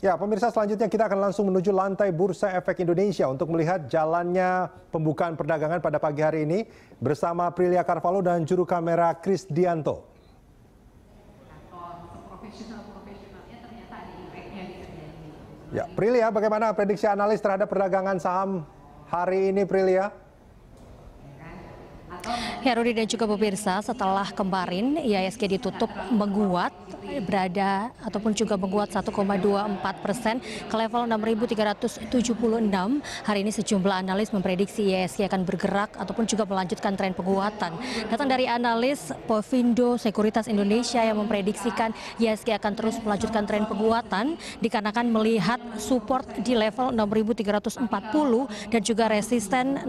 Ya, pemirsa selanjutnya kita akan langsung menuju lantai Bursa Efek Indonesia untuk melihat jalannya pembukaan perdagangan pada pagi hari ini bersama Prilia Carvalho dan juru kamera Kris Dianto. Ya, Prilia, bagaimana prediksi analis terhadap perdagangan saham hari ini, Prilia? Herudi dan juga pemirsa, setelah kemarin IASG ditutup menguat berada ataupun juga menguat 1,24 persen ke level 6.376. Hari ini sejumlah analis memprediksi IASG akan bergerak ataupun juga melanjutkan tren penguatan. Datang dari analis Povindo Sekuritas Indonesia yang memprediksikan IASG akan terus melanjutkan tren penguatan dikarenakan melihat support di level 6.340 dan juga resisten 6.400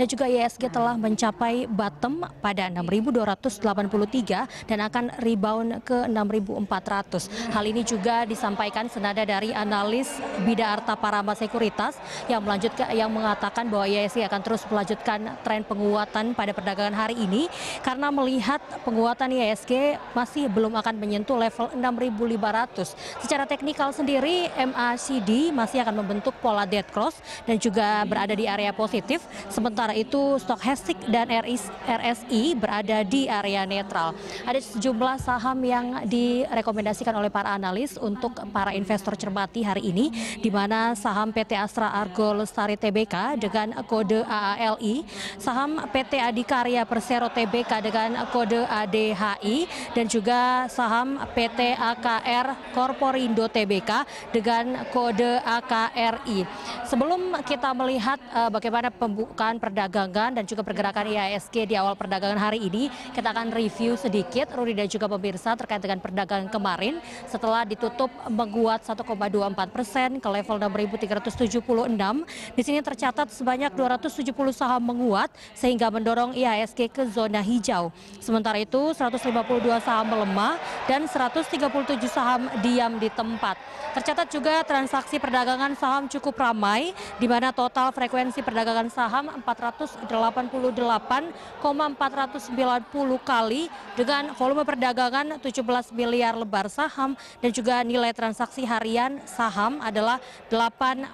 dan juga IASG telah mencapai bottom pada 6.283 dan akan rebound ke 6.400. Hal ini juga disampaikan senada dari analis Bida Arta Parama Sekuritas yang melanjutkan yang mengatakan bahwa IASI akan terus melanjutkan tren penguatan pada perdagangan hari ini karena melihat penguatan ISG masih belum akan menyentuh level 6.500. Secara teknikal sendiri MACD masih akan membentuk pola dead cross dan juga berada di area positif. Sementara itu stok dan RSI berada di area netral. Ada sejumlah saham yang direkomendasikan oleh para analis untuk para investor cermati hari ini, di mana saham PT Astra Argo Lestari TBK dengan kode AALI, saham PT Adikarya Persero TBK dengan kode ADHI, dan juga saham PT AKR Korporindo TBK dengan kode AKRI. Sebelum kita melihat eh, bagaimana pembukaan perdagangan dan juga pergerakan pergerakan IHSG di awal perdagangan hari ini. Kita akan review sedikit, Rudi dan juga pemirsa terkait dengan perdagangan kemarin setelah ditutup menguat 1,24 persen ke level 6.376. Di sini tercatat sebanyak 270 saham menguat sehingga mendorong IHSG ke zona hijau. Sementara itu 152 saham melemah dan 137 saham diam di tempat. Tercatat juga transaksi perdagangan saham cukup ramai di mana total frekuensi perdagangan saham 480 puluh kali dengan volume perdagangan 17 miliar lebar saham dan juga nilai transaksi harian saham adalah 8,2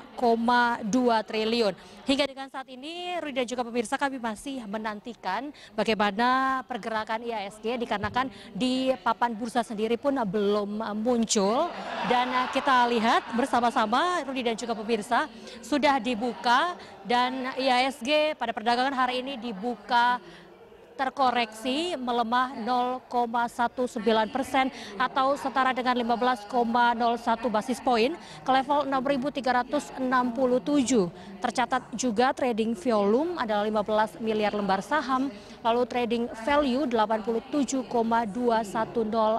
triliun. Hingga dengan saat ini, Rudi dan juga pemirsa kami masih menantikan bagaimana pergerakan IASG dikarenakan di papan bursa sendiri pun belum muncul. Dan kita lihat bersama-sama Rudi dan juga pemirsa sudah dibuka dan IASG pada perdagangan hari ini di dibuka terkoreksi melemah 0,19 persen atau setara dengan 15,01 basis poin ke level 6.367. Tercatat juga trading volume adalah 15 miliar lembar saham, lalu trading value 87,210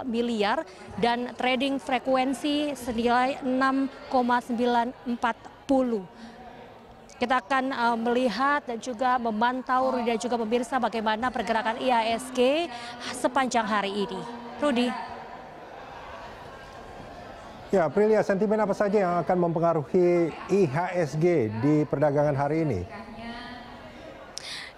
miliar dan trading frekuensi senilai puluh kita akan uh, melihat dan juga memantau Rudi dan juga pemirsa bagaimana pergerakan IASG sepanjang hari ini. Rudi. Ya, Prilia, sentimen apa saja yang akan mempengaruhi IHSG di perdagangan hari ini?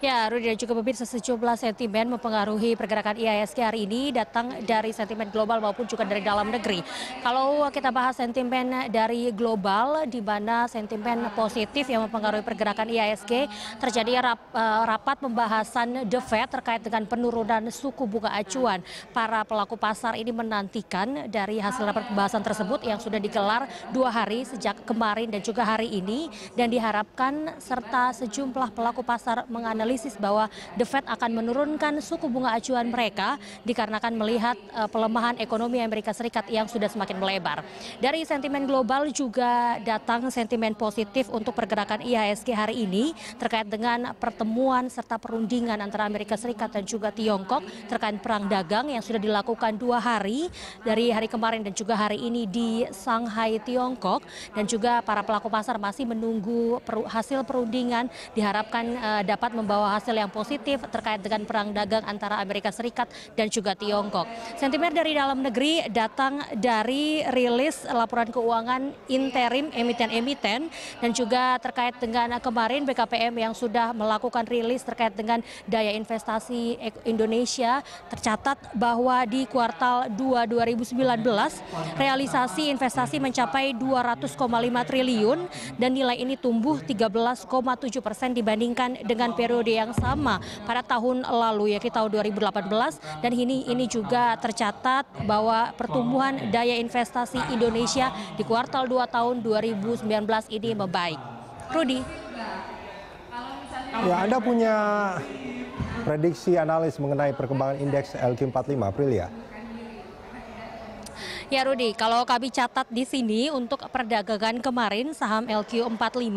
Ya, Rudi dan juga pemirsa sejumlah sentimen mempengaruhi pergerakan IISG hari ini datang dari sentimen global maupun juga dari dalam negeri. Kalau kita bahas sentimen dari global, di mana sentimen positif yang mempengaruhi pergerakan IISG terjadi rap, eh, rapat pembahasan The Fed terkait dengan penurunan suku bunga acuan. Para pelaku pasar ini menantikan dari hasil rapat pembahasan tersebut yang sudah digelar dua hari sejak kemarin dan juga hari ini dan diharapkan serta sejumlah pelaku pasar menganalisis analisis bahwa The Fed akan menurunkan suku bunga acuan mereka dikarenakan melihat uh, pelemahan ekonomi Amerika Serikat yang sudah semakin melebar. Dari sentimen global juga datang sentimen positif untuk pergerakan IHSG hari ini terkait dengan pertemuan serta perundingan antara Amerika Serikat dan juga Tiongkok terkait perang dagang yang sudah dilakukan dua hari dari hari kemarin dan juga hari ini di Shanghai Tiongkok dan juga para pelaku pasar masih menunggu hasil perundingan diharapkan eh, dapat membawa membawa hasil yang positif terkait dengan perang dagang antara Amerika Serikat dan juga Tiongkok. Sentimen dari dalam negeri datang dari rilis laporan keuangan interim emiten-emiten dan juga terkait dengan kemarin BKPM yang sudah melakukan rilis terkait dengan daya investasi Indonesia tercatat bahwa di kuartal 2 2019 realisasi investasi mencapai 200,5 triliun dan nilai ini tumbuh 13,7 persen dibandingkan dengan periode periode yang sama pada tahun lalu yaitu tahun 2018 dan ini ini juga tercatat bahwa pertumbuhan daya investasi Indonesia di kuartal 2 tahun 2019 ini membaik. Rudi. Ya, Anda punya prediksi analis mengenai perkembangan indeks LQ45 Prilia? Ya? Ya Rudi, kalau kami catat di sini untuk perdagangan kemarin saham LQ45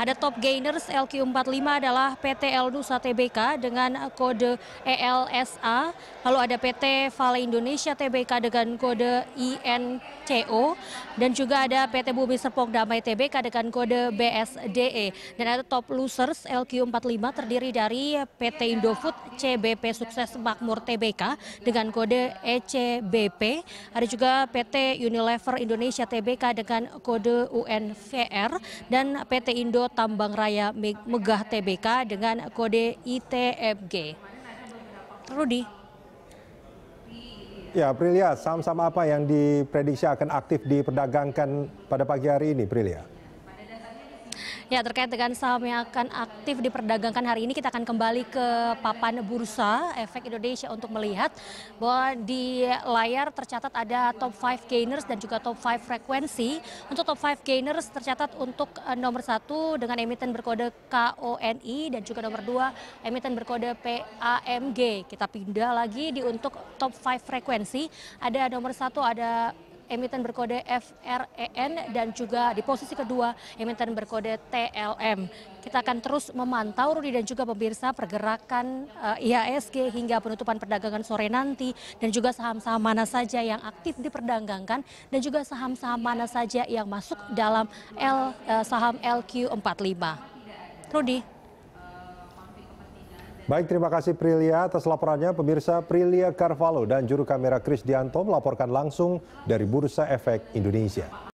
ada top gainers LQ45 adalah PT Elnusa TBK dengan kode ELSA, lalu ada PT Vale Indonesia TBK dengan kode INCO dan juga ada PT Bumi Serpong Damai TBK dengan kode BSDE dan ada top losers LQ45 terdiri dari PT Indofood CBP Sukses Makmur TBK dengan kode ECBP, ada juga PT Unilever Indonesia Tbk dengan kode UNVR dan PT Indo Tambang Raya Megah Tbk dengan kode ITMG. Rudi. Ya, Prilia, saham-saham apa yang diprediksi akan aktif diperdagangkan pada pagi hari ini, Prilia? Ya terkait dengan saham yang akan aktif diperdagangkan hari ini kita akan kembali ke papan bursa efek Indonesia untuk melihat bahwa di layar tercatat ada top 5 gainers dan juga top 5 frekuensi. Untuk top 5 gainers tercatat untuk eh, nomor 1 dengan emiten berkode KONI dan juga nomor 2 emiten berkode PAMG. Kita pindah lagi di untuk top 5 frekuensi ada nomor 1 ada emiten berkode FREN dan juga di posisi kedua emiten berkode TLM. Kita akan terus memantau Rudi dan juga pemirsa pergerakan uh, eh, IHSG hingga penutupan perdagangan sore nanti dan juga saham-saham mana saja yang aktif diperdagangkan dan juga saham-saham mana saja yang masuk dalam L, uh, saham LQ45. Rudi. Baik, terima kasih Prilia atas laporannya. Pemirsa Prilia Carvalho dan juru kamera Chris Dianto melaporkan langsung dari Bursa Efek Indonesia.